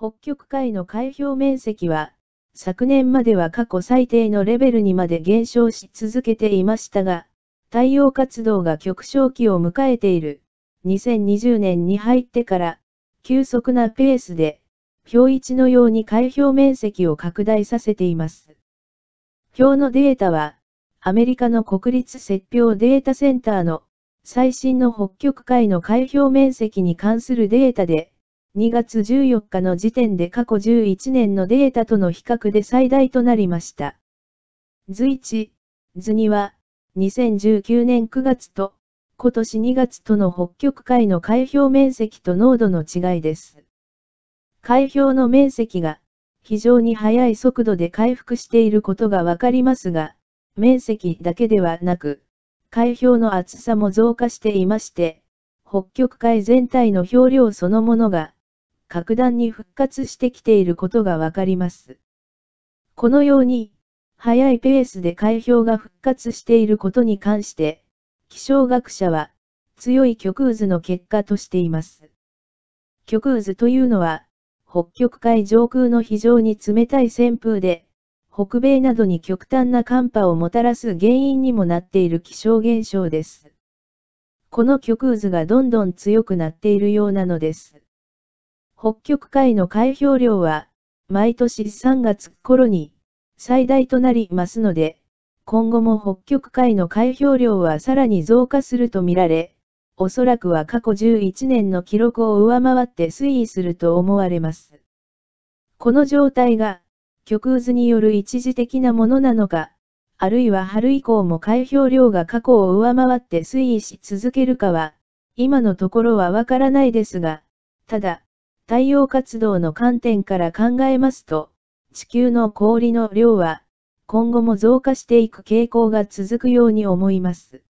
北極海の海氷面積は、昨年までは過去最低のレベルにまで減少し続けていましたが、太陽活動が極小期を迎えている、2020年に入ってから、急速なペースで、表一のように海氷面積を拡大させています。表のデータは、アメリカの国立雪氷データセンターの最新の北極海の海氷面積に関するデータで、2月14日の時点で過去11年のデータとの比較で最大となりました。図1、図2は、2019年9月と、今年2月との北極海の海氷面積と濃度の違いです。海氷の面積が、非常に速い速度で回復していることがわかりますが、面積だけではなく、海氷の厚さも増加していまして、北極海全体の氷量そのものが、格段に復活してきていることがわかります。このように、早いペースで開票が復活していることに関して、気象学者は、強い極渦の結果としています。極渦というのは、北極海上空の非常に冷たい旋風で、北米などに極端な寒波をもたらす原因にもなっている気象現象です。この極渦がどんどん強くなっているようなのです。北極海の海氷量は、毎年3月頃に、最大となりますので、今後も北極海の海氷量はさらに増加するとみられ、おそらくは過去11年の記録を上回って推移すると思われます。この状態が、極渦による一時的なものなのか、あるいは春以降も海氷量が過去を上回って推移し続けるかは、今のところはわからないですが、ただ、太陽活動の観点から考えますと、地球の氷の量は、今後も増加していく傾向が続くように思います。